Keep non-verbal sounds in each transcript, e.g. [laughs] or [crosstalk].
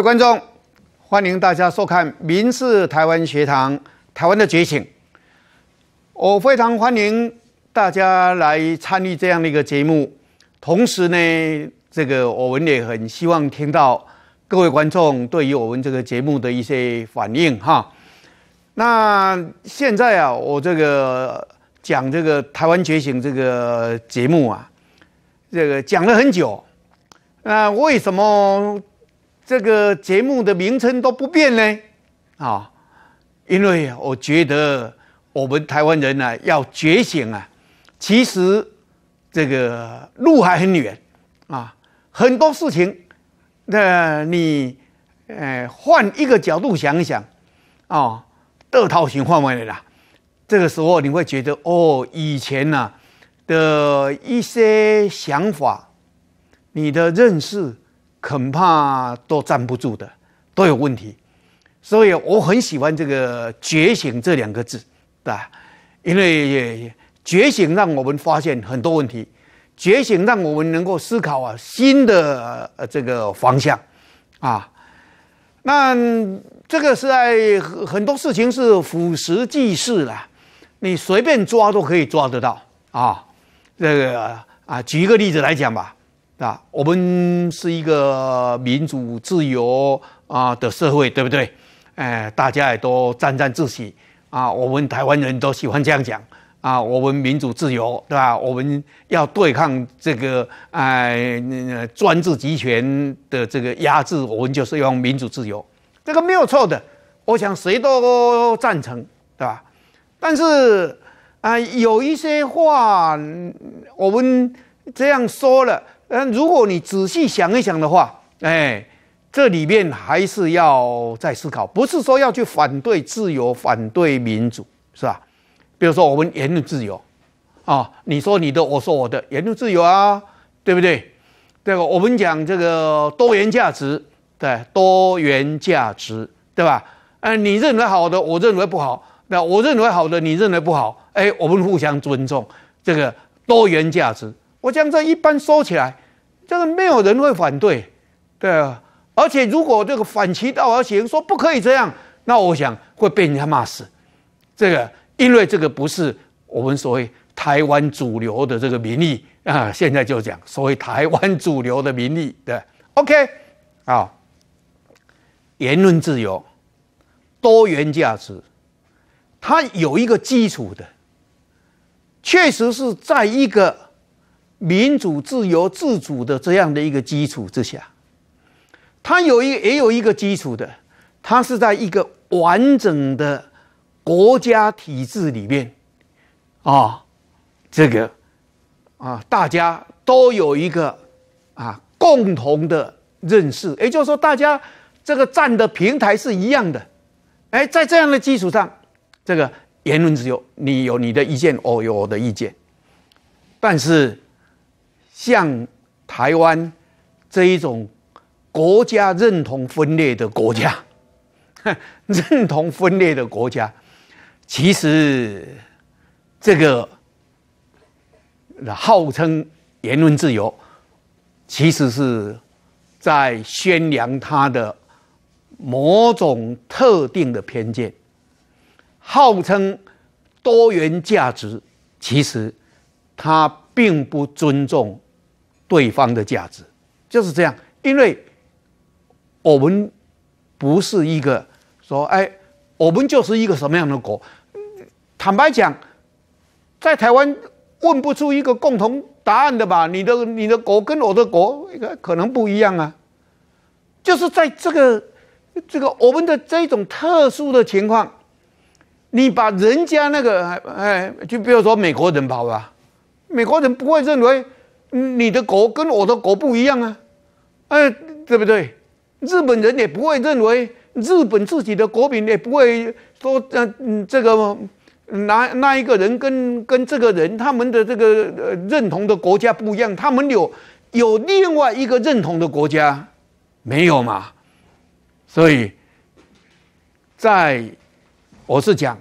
各位观众，欢迎大家收看《民视台湾学堂》《台湾的觉醒》。我非常欢迎大家来参与这样的一个节目，同时呢，这个我们也很希望听到各位观众对于我们这个节目的一些反应哈。那现在啊，我这个讲这个《台湾觉醒》这个节目啊，这个讲了很久，那为什么？这个节目的名称都不变呢，啊，因为我觉得我们台湾人呢要觉醒啊，其实这个路还很远啊，很多事情，那你呃换一个角度想一想啊，二套循环完了，这个时候你会觉得哦，以前呢的一些想法，你的认识。恐怕都站不住的，都有问题。所以我很喜欢这个“觉醒”这两个字，对吧？因为觉醒让我们发现很多问题，觉醒让我们能够思考啊新的这个方向啊。那这个是在很多事情是腐蚀即逝了，你随便抓都可以抓得到啊。这个啊，举一个例子来讲吧。啊，我们是一个民主自由啊的社会，对不对？哎，大家也都沾沾自喜啊。我们台湾人都喜欢这样讲啊。我们民主自由，对吧？我们要对抗这个哎专制集权的这个压制，我们就是用民主自由，这个没有错的。我想谁都赞成，对吧？但是啊，有一些话我们这样说了。嗯，如果你仔细想一想的话，哎，这里面还是要再思考，不是说要去反对自由、反对民主，是吧？比如说我们言论自由，啊，你说你的，我说我的，言论自由啊，对不对？对吧？我们讲这个多元价值，对，多元价值，对吧？哎，你认为好的，我认为不好；那我认为好的，你认为不好。哎，我们互相尊重这个多元价值。我讲这一般收起来，这个没有人会反对，对啊。而且如果这个反其道而行，说不可以这样，那我想会被人家骂死。这个因为这个不是我们所谓台湾主流的这个民意啊，现在就讲所谓台湾主流的民意，对，OK，啊，言论自由、多元价值，它有一个基础的，确实是在一个。民主、自由、自主的这样的一个基础之下，它有一也有一个基础的，它是在一个完整的国家体制里面，啊，这个啊，大家都有一个啊共同的认识，也就是说，大家这个站的平台是一样的。哎，在这样的基础上，这个言论自由，你有你的意见，我有我的意见，但是。像台湾这一种国家认同分裂的国家，[laughs] 认同分裂的国家，其实这个号称言论自由，其实是在宣扬他的某种特定的偏见；号称多元价值，其实他并不尊重。对方的价值就是这样，因为我们不是一个说，哎，我们就是一个什么样的国？坦白讲，在台湾问不出一个共同答案的吧？你的你的国跟我的国可能不一样啊。就是在这个这个我们的这种特殊的情况，你把人家那个，哎，就比如说美国人吧，美国人不会认为。你的国跟我的国不一样啊，哎，对不对？日本人也不会认为日本自己的国民也不会说，那这个那那一个人跟跟这个人，他们的这个认同的国家不一样，他们有有另外一个认同的国家，没有嘛？所以，在我是讲，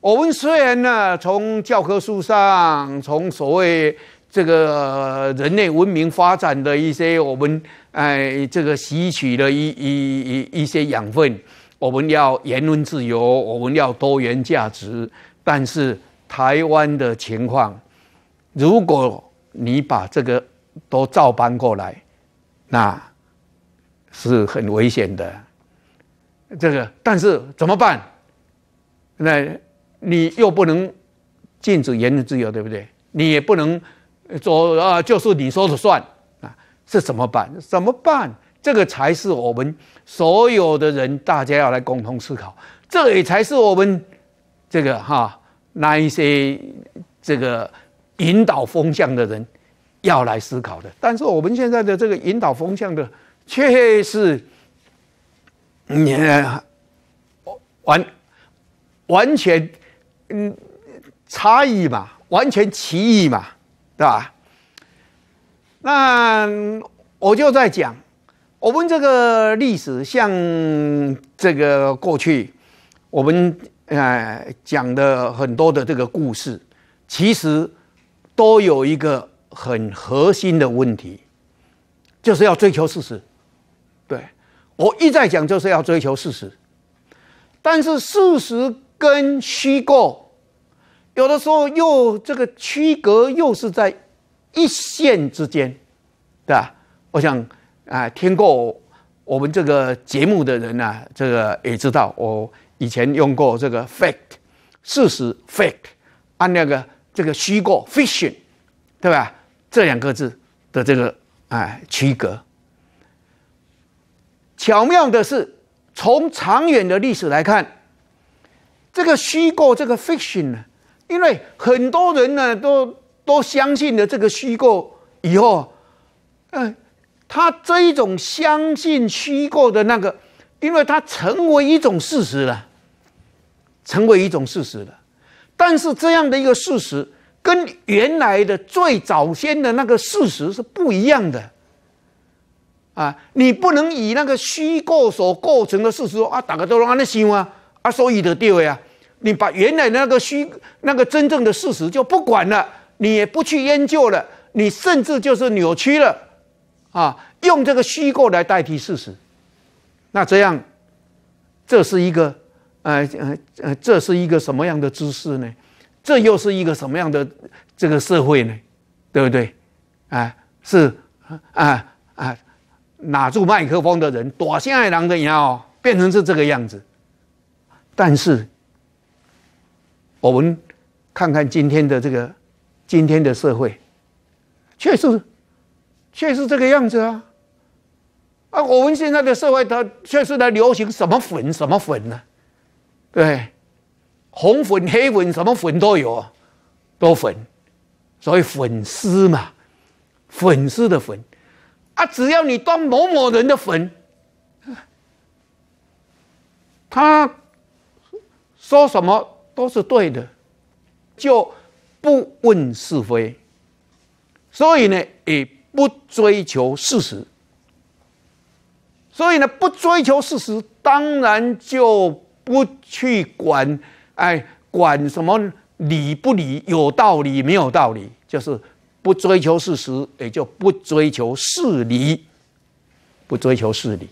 我们虽然呢，从教科书上，从所谓。这个人类文明发展的一些，我们哎，这个吸取了一一一一些养分。我们要言论自由，我们要多元价值。但是台湾的情况，如果你把这个都照搬过来，那是很危险的。这个，但是怎么办？那你又不能禁止言论自由，对不对？你也不能。做啊，就是你说的算啊，这怎么办？怎么办？这个才是我们所有的人，大家要来共同思考。这也才是我们这个哈，那一些这个引导风向的人要来思考的。但是我们现在的这个引导风向的，却是，你、也完完全嗯差异嘛，完全歧义嘛。对吧？那我就在讲，我们这个历史，像这个过去，我们呃讲的很多的这个故事，其实都有一个很核心的问题，就是要追求事实。对我一再讲，就是要追求事实，但是事实跟虚构。有的时候又这个区隔又是在一线之间，对吧？我想啊，听过我们这个节目的人呢，这个也知道，我以前用过这个 “fact” 事实，“fact” 按那个这个“虚构 fiction”，对吧？这两个字的这个啊区隔，巧妙的是从长远的历史来看，这个虚构这个 fiction 呢。因为很多人呢，都都相信了这个虚构以后，嗯，他这一种相信虚构的那个，因为他成为一种事实了，成为一种事实了。但是这样的一个事实，跟原来的最早先的那个事实是不一样的。啊，你不能以那个虚构所构成的事实说啊，大家都安那想啊，啊，所以地对啊。你把原来那个虚、那个真正的事实就不管了，你也不去研究了，你甚至就是扭曲了，啊，用这个虚构来代替事实。那这样，这是一个呃呃呃，这是一个什么样的知识呢？这又是一个什么样的这个社会呢？对不对？啊，是啊啊，拿住麦克风的人躲下一狼的羊哦，变成是这个样子，但是。我们看看今天的这个今天的社会，确实确实这个样子啊！啊，我们现在的社会，它确实在流行什么粉什么粉呢？对，红粉黑粉，什么粉都有，都粉。所谓粉丝嘛，粉丝的粉啊，只要你当某某人的粉，他说什么？都是对的，就不问是非，所以呢也不追求事实，所以呢不追求事实，当然就不去管哎管什么理不理，有道理没有道理，就是不追求事实，也就不追求事理，不追求事理，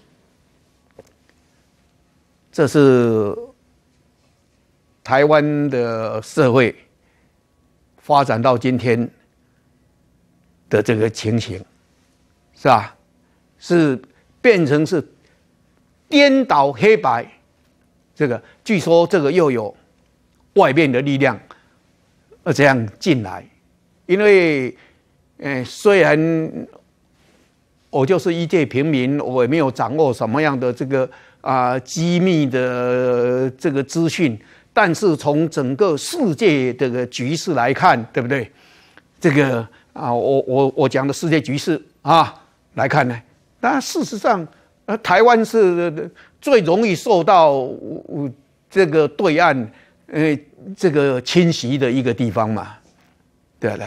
这是。台湾的社会发展到今天的这个情形，是吧？是变成是颠倒黑白，这个据说这个又有外边的力量呃这样进来。因为，哎，虽然我就是一介平民，我也没有掌握什么样的这个啊机密的这个资讯。但是从整个世界这个局势来看，对不对？这个啊，我我我讲的世界局势啊来看呢，那事实上，呃，台湾是最容易受到这个对岸呃这个侵袭的一个地方嘛，对不对？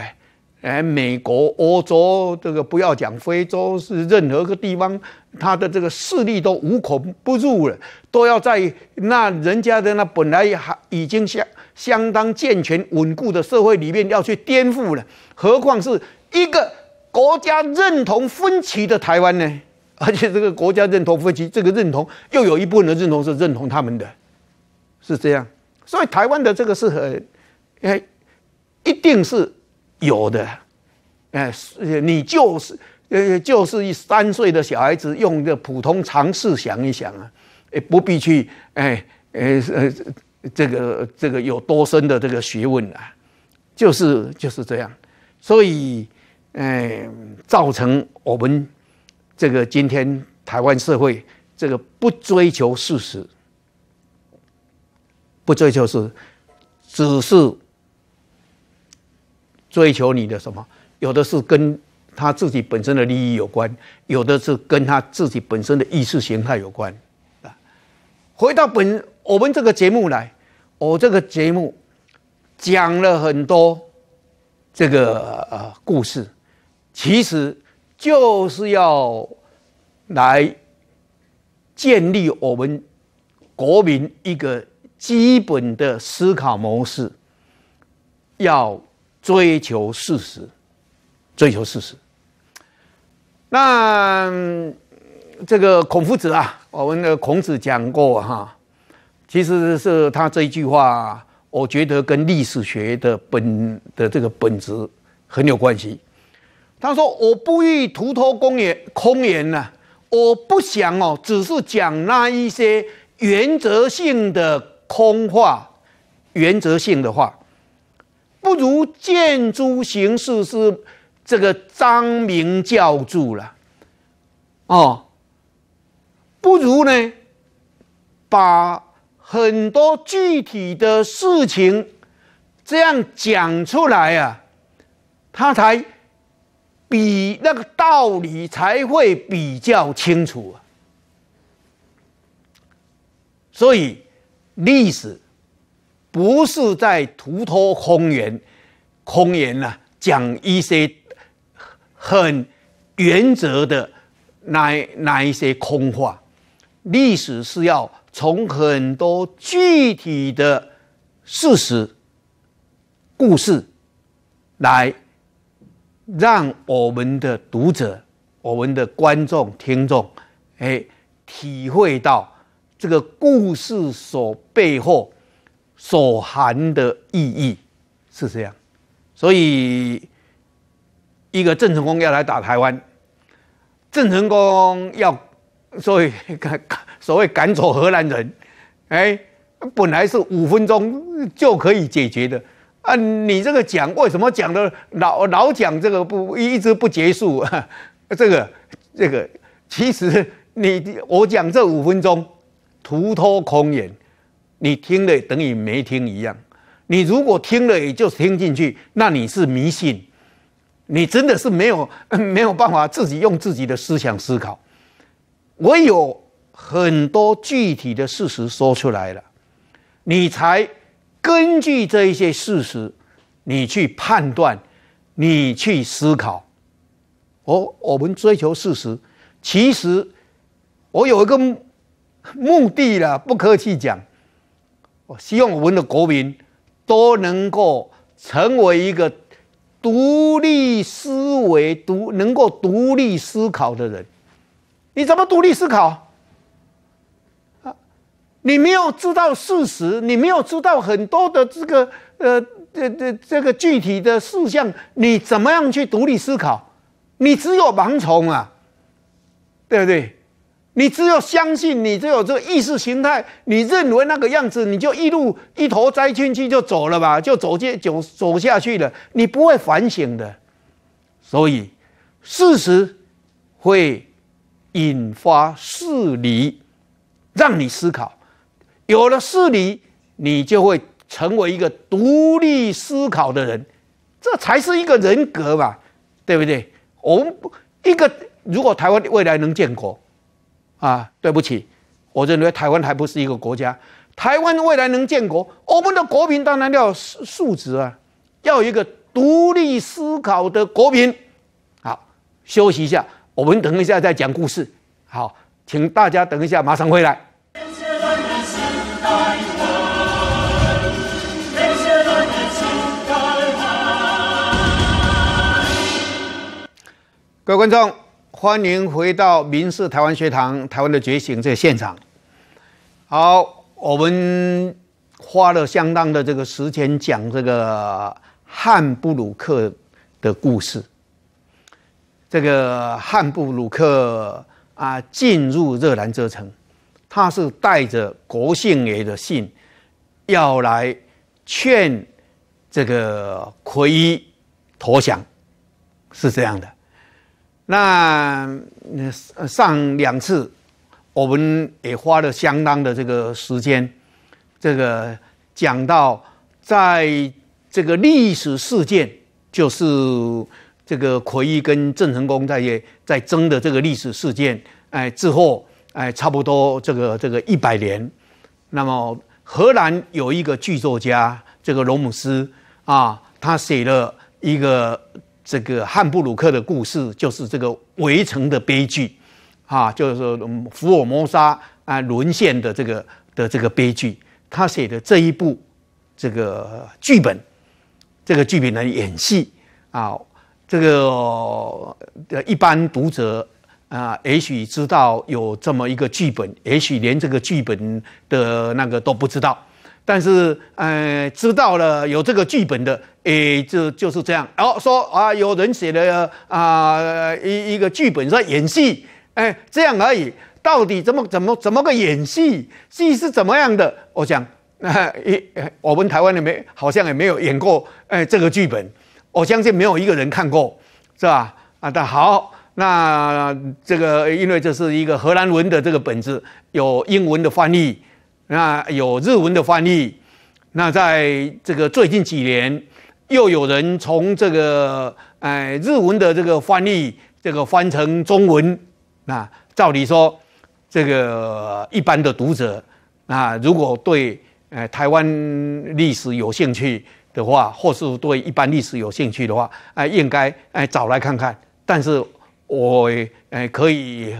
哎，美国、欧洲，这个不要讲非洲，是任何个地方，他的这个势力都无孔不入了，都要在那人家的那本来还已经相相当健全稳固的社会里面要去颠覆了。何况是一个国家认同分歧的台湾呢？[laughs] 而且这个国家认同分歧，这个认同又有一部分的认同是认同他们的，是这样。所以台湾的这个是很，哎，一定是。有的，哎，你就是，呃，就是一三岁的小孩子用的普通常识想一想啊，哎，不必去，哎，呃，呃，这个这个有多深的这个学问啊，就是就是这样，所以，哎，造成我们这个今天台湾社会这个不追求事实，不追求是，只是。追求你的什么？有的是跟他自己本身的利益有关，有的是跟他自己本身的意识形态有关啊。回到本我们这个节目来，我这个节目讲了很多这个呃故事，其实就是要来建立我们国民一个基本的思考模式，要。追求事实，追求事实。那这个孔夫子啊，我们的孔子讲过哈，其实是他这一句话，我觉得跟历史学的本的这个本质很有关系。他说：“我不欲徒托空言，空言呢，我不想哦，只是讲那一些原则性的空话，原则性的话。”不如建筑形式是这个张明教主了，哦，不如呢，把很多具体的事情这样讲出来啊，他才比那个道理才会比较清楚啊，所以历史。不是在徒托空言，空言呐，讲一些很原则的哪哪一些空话。历史是要从很多具体的事实故事来让我们的读者、我们的观众、听众，哎，体会到这个故事所背后。所含的意义是这样，所以一个郑成功要来打台湾，郑成功要所以赶所谓赶走荷兰人，哎，本来是五分钟就可以解决的，啊，你这个讲为什么讲的老老讲这个不一直不结束，[laughs] 这个这个其实你我讲这五分钟徒托空言。你听了等于没听一样。你如果听了也就听进去，那你是迷信。你真的是没有 [laughs] 没有办法自己用自己的思想思考。我有很多具体的事实说出来了，你才根据这一些事实，你去判断，你去思考。我我们追求事实，其实我有一个目的了，不客气讲。我希望我们的国民都能够成为一个独立思维、独能够独立思考的人。你怎么独立思考？啊，你没有知道事实，你没有知道很多的这个呃这这这个具体的事项，你怎么样去独立思考？你只有盲从啊，对不对？你只有相信，你只有这个意识形态，你认为那个样子，你就一路一头栽进去就走了吧，就走进走走下去了，你不会反省的。所以，事实会引发事理，让你思考。有了事理，你就会成为一个独立思考的人，这才是一个人格嘛，对不对？我们不一个，如果台湾未来能建国。啊，对不起，我认为台湾还不是一个国家。台湾未来能建国，我们的国民当然要有素素质啊，要有一个独立思考的国民。好，休息一下，我们等一下再讲故事。好，请大家等一下，马上回来。各位观众。欢迎回到民视台湾学堂《台湾的觉醒》这现场。好，我们花了相当的这个时间讲这个汉布鲁克的故事。这个汉布鲁克啊，进入热兰遮城，他是带着国姓爷的信，要来劝这个魁投降，是这样的。那上两次，我们也花了相当的这个时间，这个讲到在这个历史事件，就是这个奎义跟郑成功在在争的这个历史事件，哎之后，哎差不多这个这个一百年，那么荷兰有一个剧作家，这个罗姆斯啊，他写了一个。这个汉布鲁克的故事就是这个围城的悲剧，啊，就是福尔摩沙啊沦陷的这个的这个悲剧。他写的这一部这个剧本，这个剧本来演戏啊，这个一般读者啊也许知道有这么一个剧本，也许连这个剧本的那个都不知道。但是，呃，知道了有这个剧本的，诶，就就是这样。哦，说啊，有人写的啊，一一个剧本在演戏，哎，这样而已。到底怎么怎么怎么个演戏，戏是怎么样的？我想，哈，一我们台湾的没好像也没有演过，哎，这个剧本，我相信没有一个人看过，是吧？啊，那好，那这个因为这是一个荷兰文的这个本子，有英文的翻译。那有日文的翻译，那在这个最近几年，又有人从这个哎日文的这个翻译，这个翻成中文。那照理说，这个一般的读者，啊，如果对哎台湾历史有兴趣的话，或是对一般历史有兴趣的话，哎，应该哎找来看看。但是，我哎可以。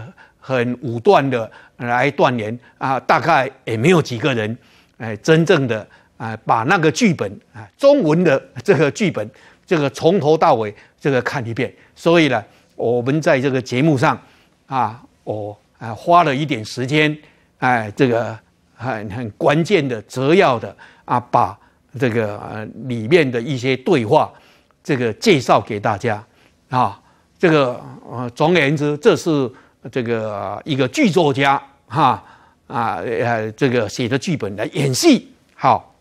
很武断的来断言啊，大概也没有几个人，哎，真正的啊，把那个剧本啊，中文的这个剧本，这个从头到尾这个看一遍。所以呢，我们在这个节目上啊，我啊花了一点时间，哎，这个很很关键的、折要的啊，把这个里面的一些对话，这个介绍给大家啊。这个呃，总而言之，这是。这个一个剧作家，哈啊，呃，这个写的剧本来演戏，好，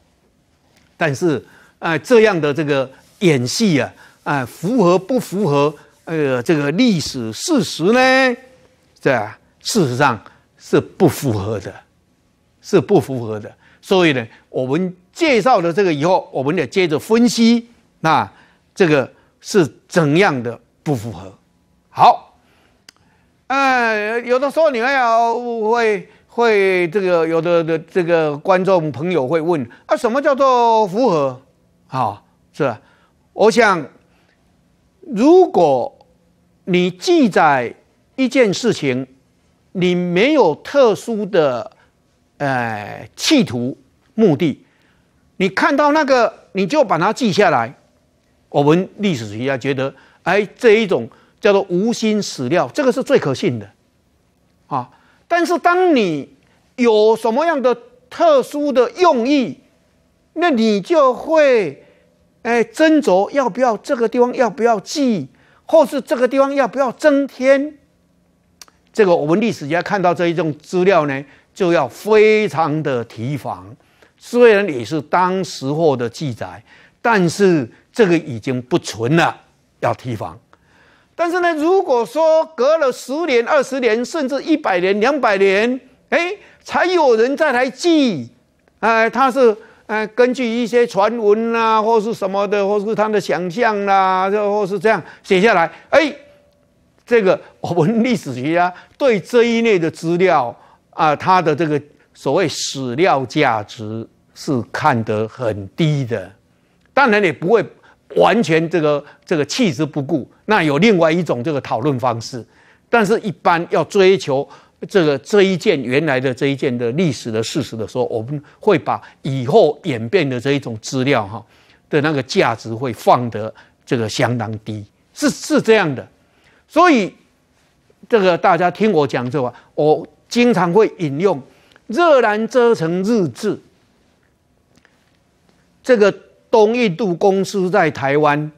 但是，啊这样的这个演戏啊，啊，符合不符合，呃，这个历史事实呢？这事实上是不符合的，是不符合的。所以呢，我们介绍了这个以后，我们得接着分析，那这个是怎样的不符合？好。哎，有的时候你们要会会这个有的的这个观众朋友会问啊，什么叫做符合？好是吧？我想，如果你记载一件事情，你没有特殊的呃企图目的，你看到那个你就把它记下来。我们历史学家觉得，哎这一种。叫做无心史料，这个是最可信的啊。但是，当你有什么样的特殊的用意，那你就会哎斟酌要不要这个地方要不要记，或是这个地方要不要增添。这个我们历史家看到这一种资料呢，就要非常的提防。虽然也是当时候的记载，但是这个已经不纯了，要提防。但是呢，如果说隔了十年、二十年，甚至一百年、两百年，哎，才有人再来记，哎，他是呃根据一些传闻呐，或是什么的，或是他的想象啦，就或是这样写下来，哎，这个我们历史学家对这一类的资料啊，它的这个所谓史料价值是看得很低的，当然也不会。完全这个这个弃之不顾，那有另外一种这个讨论方式，但是一般要追求这个这一件原来的这一件的历史的事实的时候，我们会把以后演变的这一种资料哈的那个价值会放得这个相当低，是是这样的，所以这个大家听我讲这话，我经常会引用热兰遮城日志这个。东印度公司在台湾，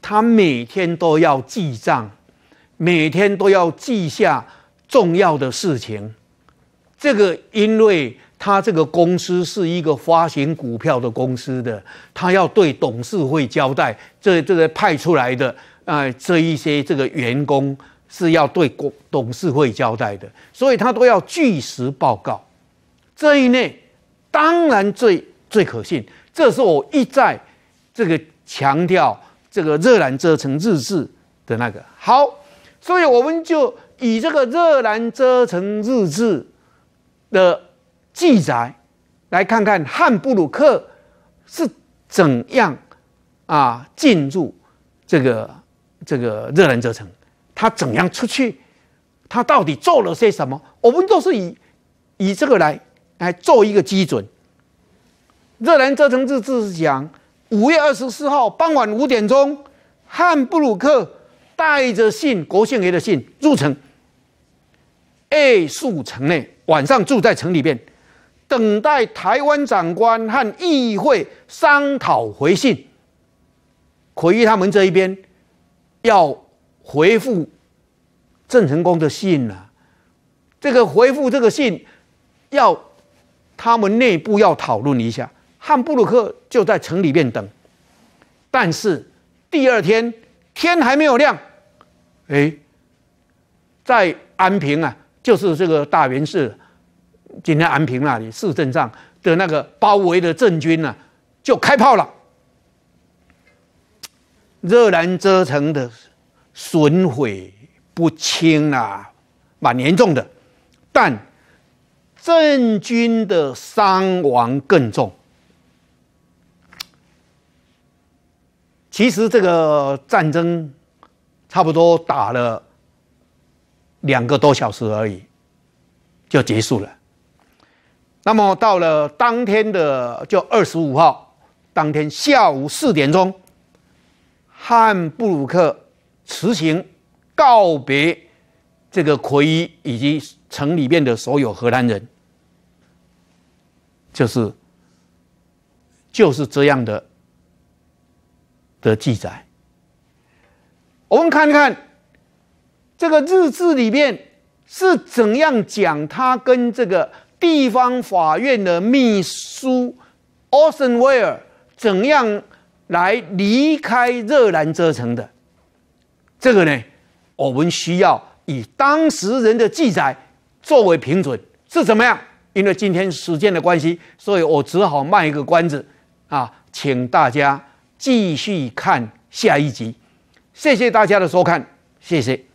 他每天都要记账，每天都要记下重要的事情。这个，因为他这个公司是一个发行股票的公司的，他要对董事会交代，这这个派出来的啊这一些这个员工是要对董董事会交代的，所以他都要据实报告。这一类当然最最可信。这是我一再这个强调这个热兰遮城日志的那个好，所以我们就以这个热兰遮城日志的记载，来看看汉布鲁克是怎样啊进入这个这个热兰遮城，他怎样出去，他到底做了些什么？我们都是以以这个来来做一个基准。热兰遮城日志是讲，五月二十四号傍晚五点钟，汉布鲁克带着信，国姓爷的信入城，A 数城内晚上住在城里边，等待台湾长官和议会商讨回信，回他们这一边，要回复郑成功的信呢，这个回复这个信，要他们内部要讨论一下。汉布鲁克就在城里面等，但是第二天天还没有亮，哎，在安平啊，就是这个大云市，今天安平那里市镇上的那个包围的政军呢，就开炮了。热兰遮城的损毁不轻啊，蛮严重的，但郑军的伤亡更重。其实这个战争差不多打了两个多小时而已，就结束了。那么到了当天的就二十五号，当天下午四点钟，汉布鲁克辞行告别这个奎以及城里面的所有荷兰人，就是就是这样的。的记载，我们看看这个日志里面是怎样讲他跟这个地方法院的秘书奥森威尔怎样来离开热兰遮城的。这个呢，我们需要以当事人的记载作为凭准是怎么样？因为今天时间的关系，所以我只好卖一个关子啊，请大家。继续看下一集，谢谢大家的收看，谢谢。